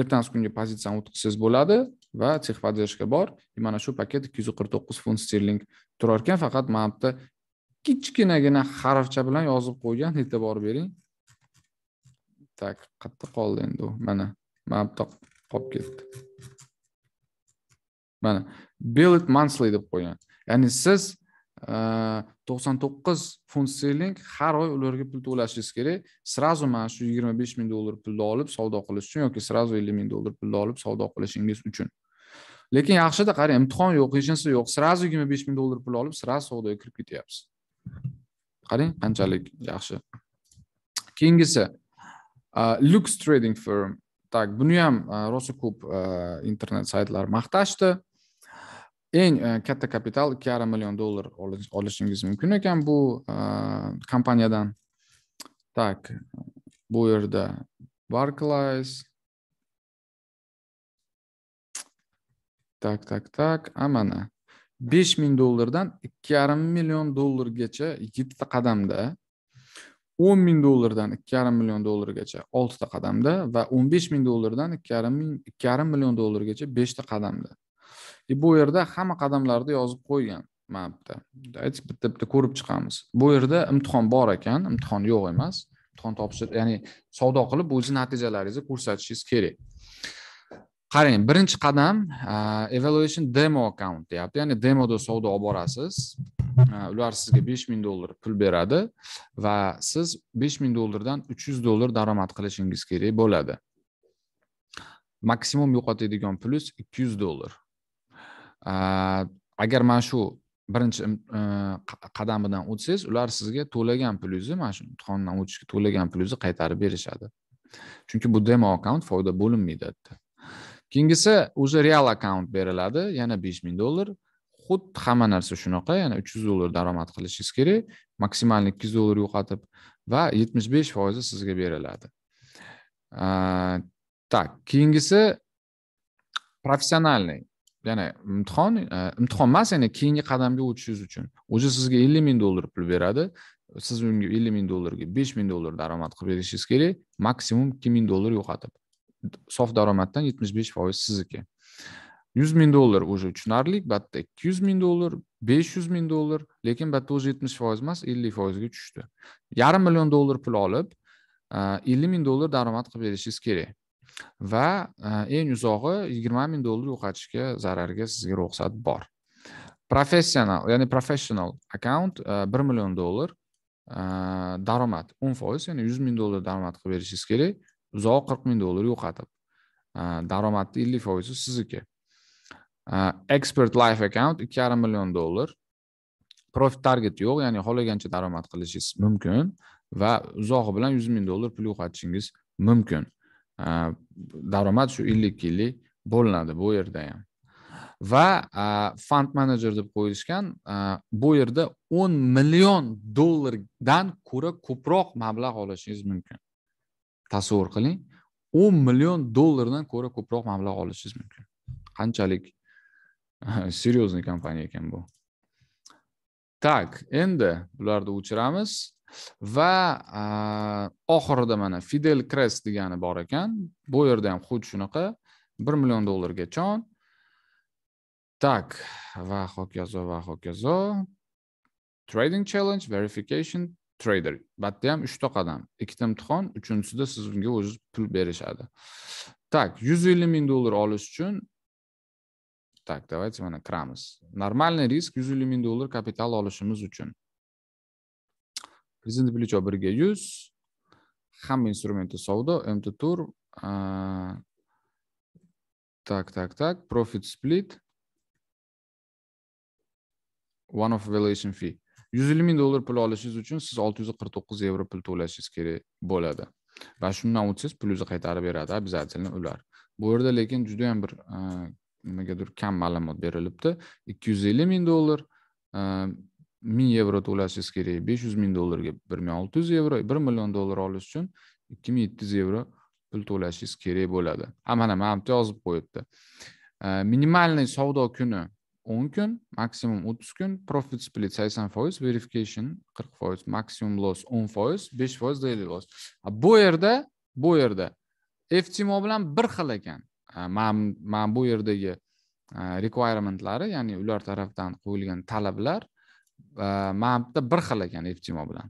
Speaker 1: ertasi kungi pozitsiyani o'tkazsangiz bo'ladi va texpadržka bor e, mana shu paket ikki yuz qirq to'qqiz funt sterling turar ekan faqat mana bu yerda kichkinagina harfcha bilan yozib qo'ygan e'tibor bering так qayerda qoldi endi u mana mana bu yerda qolib ketdi mana billet monthly deb qo'ygan ya'ni siz e, to'qson to'qqiz funt sterling har oy ularga pul to'lashingiz kerak сразу mana shu yigirma besh ming dollar pulni olib savdo qilish uchun yoki сразу ellik ming dollar pulni olib savdo qilishingiz uchun lekin yaxshida qarang imtihon yo'q hech narsa yo'q сразу yigirma besh ming dollar pul olib сразу savdoga kirib ketyapsiz qarang qanchalik yaxshi keyingisi lux trading firm так buni ham rosa ko'p internet saytlari maqtashdi eng katta kapital ikki yarim million dollar olishingiz mumkin ekan bu kompaniyadan так bu yerda barclays tak tak tak a mana besh ming dollardan ikki yarim million dollargacha yettita qadamda o'n ming dollardan ikki yarim million dollargacha oltita qadamda va o'n besh ming dollardan ikki yarim ming ikki yarim million dollargacha beshta qadamda и e, bu yerda hamma qadamlarni yozib qo'ygan mana bitta aytib bitta bitta ko'rib chiqamiz bu yerda imtihon bor ekan imtihon yo'q emas imtihon topshir ya'ni savdo qilib o'zizni natijalaringizni ko'rsatishingiz kerak qarang birinchi qadam uh, evaluation demo account deyapti ya'ni demoda savdo olib borasiz uh, ular sizga besh ming dollar pul beradi va siz besh ming dollardan uch yuz dollar daromad qilishingiz kerak bo'ladi maksimum yo'qotadigan pulingiz ikki yuz dollar uh, agar mana shu birinchi qadamidan o'tsangiz ular sizga to'lagan pulingizni mana shu imtihondan o'tishga to'lagan pulingizni qaytarib berishadi chunki bu demo akkaunt foyda bo'linmaydi keyingisi o'zi real akkaunt beriladi yana besh ming dollar xuddi hamma narsa shunaqa ya'ni uch yuz dollar daromad qilishingiz kerak maksimal ikki yuz dollar yo'qotib va yetmish besh foizi sizga beriladi так keyingisi professionalniy ya'ni imtihon e, imtihon emas ya'ni keyingi qadamga o'tishingiz uchun уже sizga ellik ming dollar pul beradi siz unga ellik ming dollarga besh ming dollar daromad qilib berishingiz kerak maksimum ikki ming dollar yo'qotib sof daromaddan yetmish besh foiz sizniki yuz ming dollar уже tushunarli bu yerda ikki yuz ming dollar besh yuz ming dollar lekin bu yerda o'zi yetmish foiz emas ellik foizga tushdi yarim million dollar pul olib ellik ming dollar daromad qilib berishingiz kerak va eng uzog'i yigirma ming dollar yo'qotishga zararga sizga ruxsat bor professional ya'ni professional akkaunt bir million dollar daromad o'n foiz ya'ni yuz ming dollar daromad qilib berishingiz kerak uzoq qirq ming dollar yo'qotib daromadni ellik foizi sizniki expert life account ikki yarim million dollar profit target yo'q ya'ni xohlagancha daromad qilishingiz mumkin va uzog'i bilan yuz ming dollar pul yo'qotishingiz mumkin daromad shu ellik yillik bo'linadi bu yerda ham va fond manajer deb qo'yishgan bu yerda o'n million dollardan ko'ra ko'proq mablag' olishingiz mumkin tasavvur qiling o'n million dollardan ko'ra ko'proq mablag' olishingiz mumkin qanchalik серьезный [laughs] kompaniya ekan bu так endi bularni o'chiramiz va oxirida mana fidel crest degani bor ekan bu yerda ham xuddi shunaqa bir million dollarga chon так va hokazo va hokazo trading challenge verification trader buyerda ham uchta qadam ikkita imtihon uchinchisida siz unga o'z pul berishadi так yuz ellik ming dollar olish uchun так давайте mana kiramiz нормальный risk yuz ellik ming dollar kapital olishimiz uchun kreditni плечо birga yuz hamma instrumenti savdo mt tur так так так profit split one of valuation fee yuz ellik ming dollar pul olishingiz uchun siz olti yuz qirq to'qqiz yevro pul to'lashingiz kerak bo'ladi va shundan o'tsangiz pulingizni qaytarib beradi обязательно ular bu yerda lekin juda yam bir nimagadir kam ma'lumot berilibdi ikki yuz ellik ming dollar ming yevro to'lashingiz kerak besh yuz ming dollarga bir ming olti yuz yevro bir million dollar olish uchun ikki ming yetti yuz yevro pul to'lashingiz kerak bo'ladi ha mana mana bu yerda yozib qo'yibdi minimalniy savdo kuni o'n kun maksimum o'ttiz kun profit split sakson foiz verification qirq foiz maksimum loss o'n foiz besh foiz daily loss bu yerda bu yerda ftmo bilan bir xil ekan man bu yerdagi requirementlari ya'ni ular tarafdan qo'yilgan talablar man bitta bir xil ekan ftmo bilan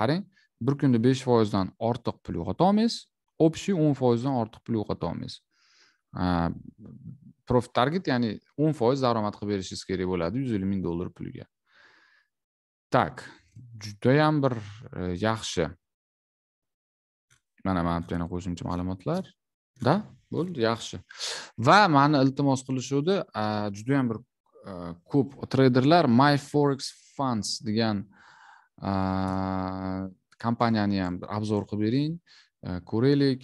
Speaker 1: qarang bir kunda besh foizdan ortiq pul yo'qota olmaysiz общий o'n foizdan ortiq pul yo'qota olmaysiz profit target ya'ni o'n foiz daromad qilib berishingiz kerak bo'ladi yuz ellik ming dollar pulga так judayam bir e, yaxshi mana mana yana qo'shimcha ma'lumotlar da bo'ldi yaxshi va mani iltimos qilishuvdi judayam bir e, ko'p treyderlar my forex funds degan kompaniyani ham obzor qilib bering e, ko'raylik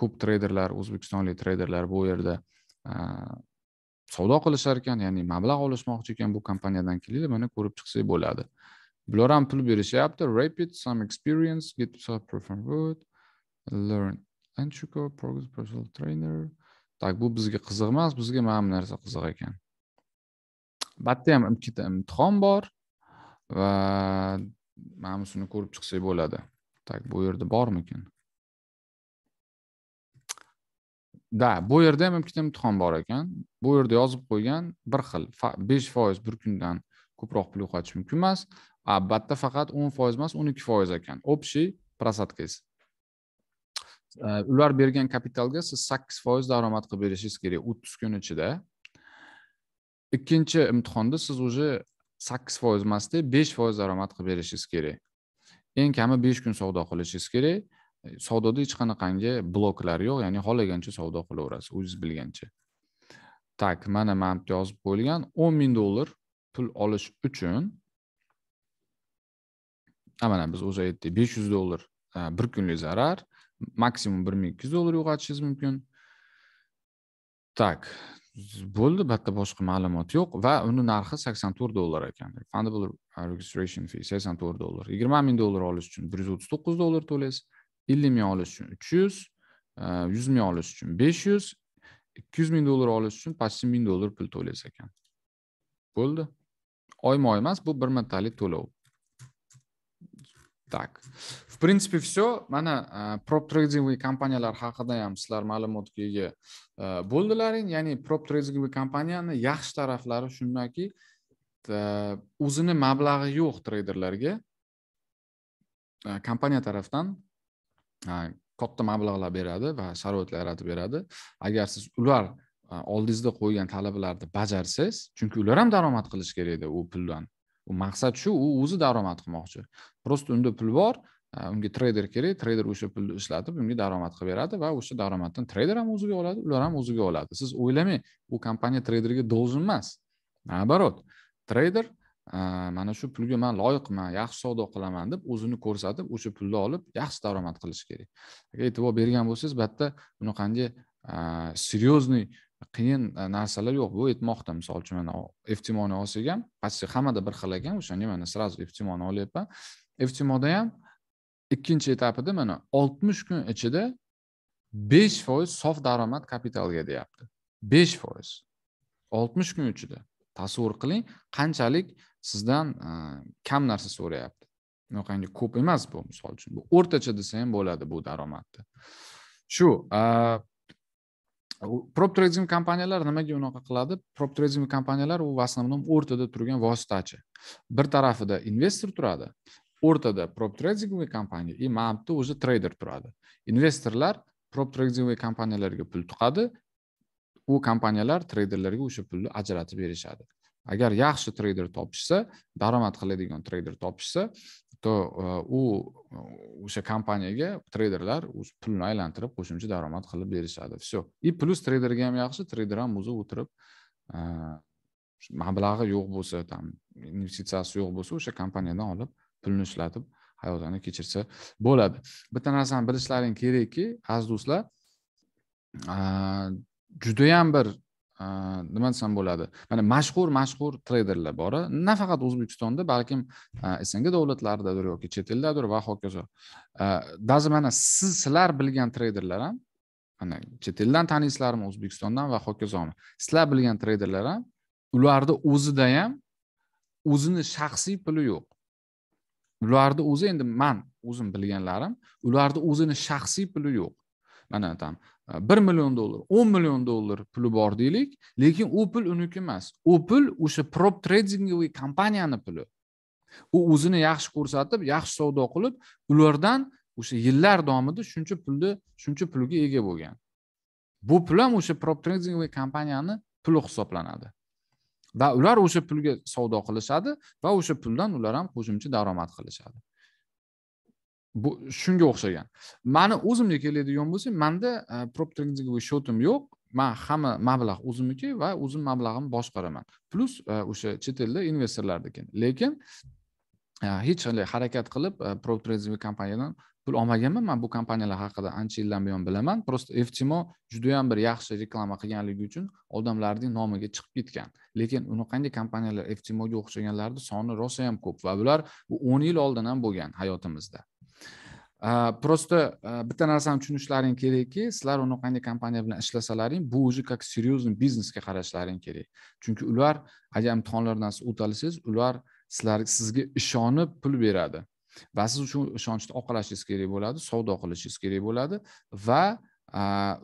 Speaker 1: ko'p treyderlar o'zbekistonlik treyderlar bu yerda Э, savdo qilishar ekan ya'ni mablag' olishmoqchi ekan bu kompaniyadan kelinglar mana ko'rib chiqsak bo'ladi bular ham pul berishyapti rapid some experience get perform good learn anchuko progress personal trainer так bu bizga qiziq emas bizga mana bu narsa qiziq ekan bu yerda ham ikkita imtihon bor va mana bunisini ko'rib chiqsak bo'ladi так bu yerda bormikan да bu yerda ham ikkita imtihon bor ekan bu yerda yozib qo'ygan bir xil besh foiz bir kundan ko'proq pul yo'qotish mumkin emas a batta faqat o'n foiz emas o'n ikki foiz ekan общий просадканgiz э, ular bergan kapitalga siz sakkiz foiz daromad qilib berishingiz kerak o'ttiz kun ichida ikkinchi imtihonda siz уже sakkiz foiz emasda besh foiz daromad qilib berishingiz kerak eng kami besh kun savdo qilishingiz kerak Э, savdoda hech qanaqangi bloklar yo'q ya'ni xohlagancha savdo qilaverasiz o'zingiz bilgancha так mana mana bu yozib qo'yilgan o'n ming dollar pul olish uchun mana biz o'zi aytdik besh yuz dollar bir kunlik zarar maksimum bir ming ikki yuz dollar yo'qotishingiz mumkin так bo'ldi bitta boshqa ma'lumot yo'q va uni narxi sakson to'rt dollar ekan fundable registration fee sakson to'rt dollar yigirma ming dollar olish uchun bir yuz o'ttiz to'qqiz dollar to'laysiz ellik ming olish uchun uch yuz e, yuz ming olish uchun besh yuz ikki yuz ming dollar olish uchun почти ming dollar pul to'laysiz ekan bo'ldi oyma oy emas bu bir martalik to'lov так в принципе все mana e, prop trading kompaniyalar haqida ham sizlar ma'lumotga ega e, bo'ldilaring ya'ni prop trading kompaniyani yaxshi taraflari shundaki o'zini mablag'i yo'q treyderlarga kompaniya tarafdan katta mablag'lar beradi va sharoitlar yaratib beradi agar siz ular oldingizda qo'ygan talablarni bajarsangiz chunki ular ham daromad qilish kerakda u puldan u maqsad shu u o'zi daromad qilmoqchi просто unda pul bor unga treyder kerak treyder o'sha pulni ishlatib unga daromad qilib beradi va o'sha daromaddan treyder ham o'ziga oladi ular ham o'ziga oladi siz o'ylamang u kompaniya treyderga должен emas наоборот treyder Э, mana shu pulga man loyiqman yaxshi savdo qilaman deb o'zini ko'rsatib o'sha pulni olib yaxshi daromad qilish kerak agar e'tibor bergan bo'lsangiz bu yerda bunaqangi серьезный e, qiyin e, narsalar yo'q bu aytmoqda misol uchun mana eftimoni olsak ham почти hammada bir xil ekan o'shanga mana сразу eftimoni olyapman eftimoda ham ikkinchi etapida mana oltmish kun ichida besh foiz sof daromad kapitalga deyapti besh foiz oltmish kun ichida tasavvur qiling qanchalik sizdan e, kam narsa so'rayapti unaqangi ko'p emas bu misol uchun bu o'rtacha desa ham bo'ladi bu daromadni shu e, prop turizm kompaniyalari nimaga unaqa qiladi prop turizm kompaniyalar u в основном o'rtada turgan vositachi bir tarafida investor turadi o'rtada prop tradingovый kompaniya и e, mabda o'zi treyder turadi investorlar prop tradingovый kompaniyalarga pul tiqadi u kompaniyalar treyderlarga o'sha pulni ajratib berishadi agar yaxshi treyder topishsa daromad qiladigan treyder topishsa то e, u o'sha kompaniyaga treyderlar pulni aylantirib qo'shimcha daromad qilib berishadi все и plyus treyderga ham yaxshi treyder ham o'zi o'tirib e, mablag'i yo'q bo'lsa там investitsiyasi yo'q bo'lsa o'sha kompaniyadan olib pulni ishlatib hayotini kechirsa bo'ladi bitta narsani bilishlaring kerakki aziz do'stlar e, judayam bir e, nima desam bo'ladi mana mashhur mashhur treyderlar bor nafaqat o'zbekistonda balkim e, sng davlatlaridadir yoki chet eldadir va hokazo даже e, mana siz sizlar bilgan treyderlar ham mana chet eldan taniysizlarmi o'zbekistondan va hokazomi sizlar bilgan treyderlar ham ularni o'zida ham o'zini shaxsiy puli yo'q ularni o'zi endi man o'zim bilganlarim ularni o'zini shaxsiy puli yo'q mana там bir million dollar o'n million dollar puli bor deylik lekin u pul uniki emas u pul o'sha prop trading kompaniyani puli u o'zini yaxshi ko'rsatib yaxshi savdo qilib ulardan o'sha yillar davomida shuncha pulni shuncha pulga ega bo'lgan bu pul ham o'sha prop trading kompaniyani puli hisoblanadi va ular o'sha pulga savdo qilishadi va o'sha puldan ular ham qo'shimcha daromad qilishadi bu shunga o'xshagan mani o'zimga keladigan bo'lsak manda e, prop trading shotim yo'q man hamma mablag' o'zimniki va o'zim mablag'imni boshqaraman plyus e, o'sha chet elda investorlarniki lekin e, hech qanday harakat qilib prop trading kompaniyadan pul olmaganman man bu kompaniyalar haqida ancha yildan buyon bilaman просто eftimo judayam bir yaxshi reklama qilganligi uchun odamlarning nomiga chiqib ketgan lekin unaqangi kompaniyalar eftimoga o'xshaganlarni soni rosa ham ko'p va bular bu o'n yil oldin ham bo'lgan hayotimizda просто bitta narsani tushunishlaring kerakki sizlar uni qanday kompaniya bilan ishlasalaring bu уже как серьезный biznesga qarashlaring kerak chunki ular agar imtihonlardan siz o'talsangiz ular sizlar sizga ishonib pul beradi va siz uchun ishonchni oqlashingiz kerak bo'ladi savdo qilishingiz kerak bo'ladi va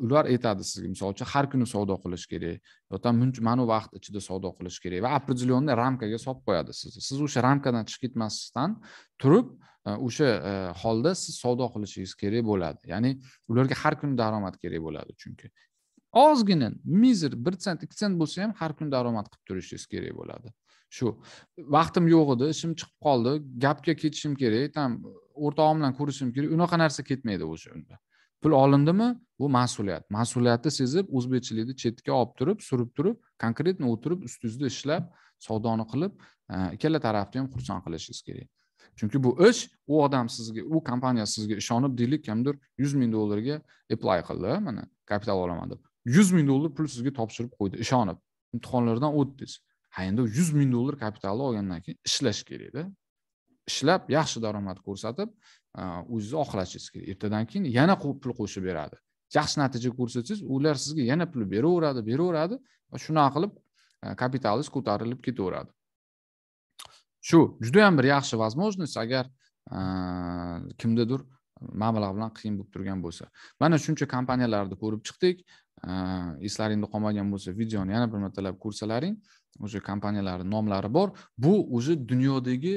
Speaker 1: ular aytadi sizga misol uchun har kuni savdo qilish kerak yoki muncha mana vaqt ichida savdo qilish kerak va определенный ramkaga solib qo'yadi sizni siz o'sha ramkadan chiqib ketmasdan turib o'sha e, holda siz savdo qilishingiz kerak bo'ladi ya'ni ularga har kuni daromad kerak bo'ladi chunki ozgina mizer bir sent ikki sent bo'lsa ham har kuni daromad qilib turishingiz kerak bo'ladi shu vaqtim yo'q edi ishim chiqib qoldi gapga ketishim kerak там o'rtog'im bilan ko'rishishim kerak unaqa narsa ketmaydi o'sha unda pul olindimi bu mas'uliyat mas'uliyatni sezib o'zbekchilikni chetga olib turib surib turib konkretно o'tirib ustingizda ishlab savdoni qilib e, ikkala tarafni ham xursand qilishingiz kerak chunki bu ish u odam sizga u kompaniya sizga ishonib deylik kimdir yuz ming dollarga apply qildi mana kapital olaman deb yuz ming dollar pul sizga topshirib qo'ydi ishonib imtihonlardan o'tdingiz ha endi yuz ming dollar kapitalni olgandan keyin ishlash kerakda ishlab yaxshi daromad ko'rsatib e, o'zingizni oxirlashingiz kerak ertadan keyin yana pul qo'shib beradi yaxshi natija ko'rsatsangiz ular sizga yana pul beraveradi beraveradi va shunaqa qilib e, kapitalingiz ko'tarilib ketaveradi shu juda yam bir yaxshi возможность agar kimdadir mablag' bilan qiyin bo'lib turgan bo'lsa mana shuncha kompaniyalarni ko'rib chiqdik eslaringda qolmagan bo'lsa videoni yana bir martalab ko'rsalaring o'sha kompaniyalarni nomlari bor bu уже dunyodagi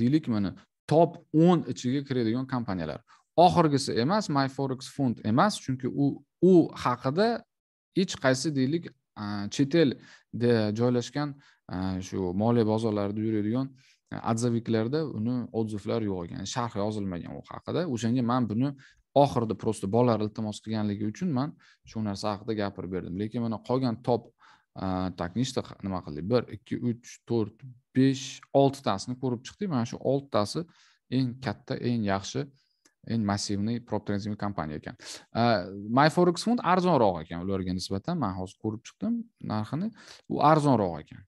Speaker 1: deylik mana top o'n ichiga kiradigan kompaniyalar oxirgisi emas myforex fond emas chunki u u haqida hech qaysi deylik chet elda joylashgan shu moliya bozorlarida yuradigan adzaviklarda e, uni отзывlar yo'q ekan sharh yozilmagan u haqida o'shanga man buni oxirida просто bolalar iltimos qilganligi uchun man shu narsa haqida gapirib berdim lekin mana qolgan top так e, nechta nima qildik bir ikki uch to'rt besh oltitasini ko'rib chiqdik mana shu oltitasi eng katta eng yaxshi eng massivniy prop kompaniya ekan e, myforex fond arzonroq ekan ularga nisbatan man hozir ko'rib chiqdim narxini u arzonroq ekan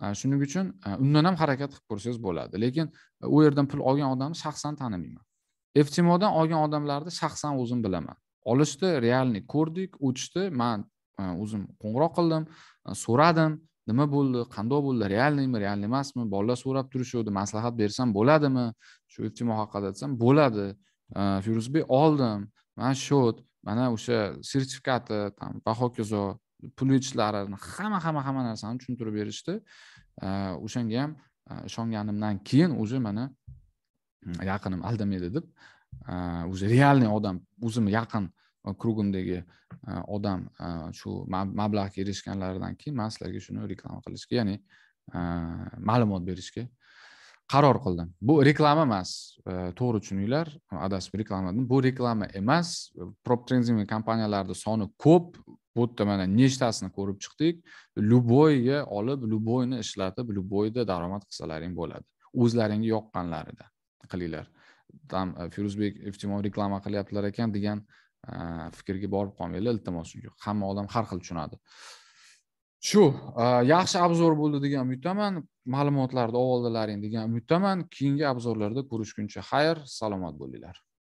Speaker 1: shuning uchun e, undan ham harakat qilib ko'rsangiz bo'ladi lekin e, u yerdan pul olgan odamni shaxsan tanimayman ftmodan olgan odamlarni shaxsan o'zim bilaman olishdi realniy ko'rdik o'tishdi man e, o'zim qo'ng'iroq qildim so'radim nima bo'ldi qandoq bo'ldi realniymi realniy emasmi bolalar so'rab turishuvdi maslahat bersam bo'ladimi shu ftmo haqida desam bo'ladi firuzbek oldim mana счет mana o'sha sertifikati там va hokazo pul yechishlarini hamma hamma hamma narsani tushuntirib berishdi o'shanga ham e, ishonganimdan keyin уже mana hmm, yaqinim aldamaydi deb уже реальный odam o'zimni yaqin e, krugimdagi e, odam shu mablag'ga erishganlaridan keyin man sizlarga shuni reklama qilishga ya'ni ma'lumot berishga qaror qildim bu reklama emas to'g'ri tushuninglar adashib reklama bu reklama emas prop kompaniyalarni soni ko'p bu yerda mana nechtasini ko'rib chiqdik любойga olib любойni ishlatib любойda daromad qilsalaring bo'ladi o'zlaringga yoqqanlarida qilinglar там feruzbek iftimon reklama qilyaptilar ekan degan э, fikrga borib qolmanglar iltimos chunki hamma odam har xil tushunadi shu э, yaxshi obzor bo'ldi degan umiddaman ma'lumotlarni oldilaring degan umiddaman keyingi obzorlarda ko'rishguncha xayr salomat bo'linglar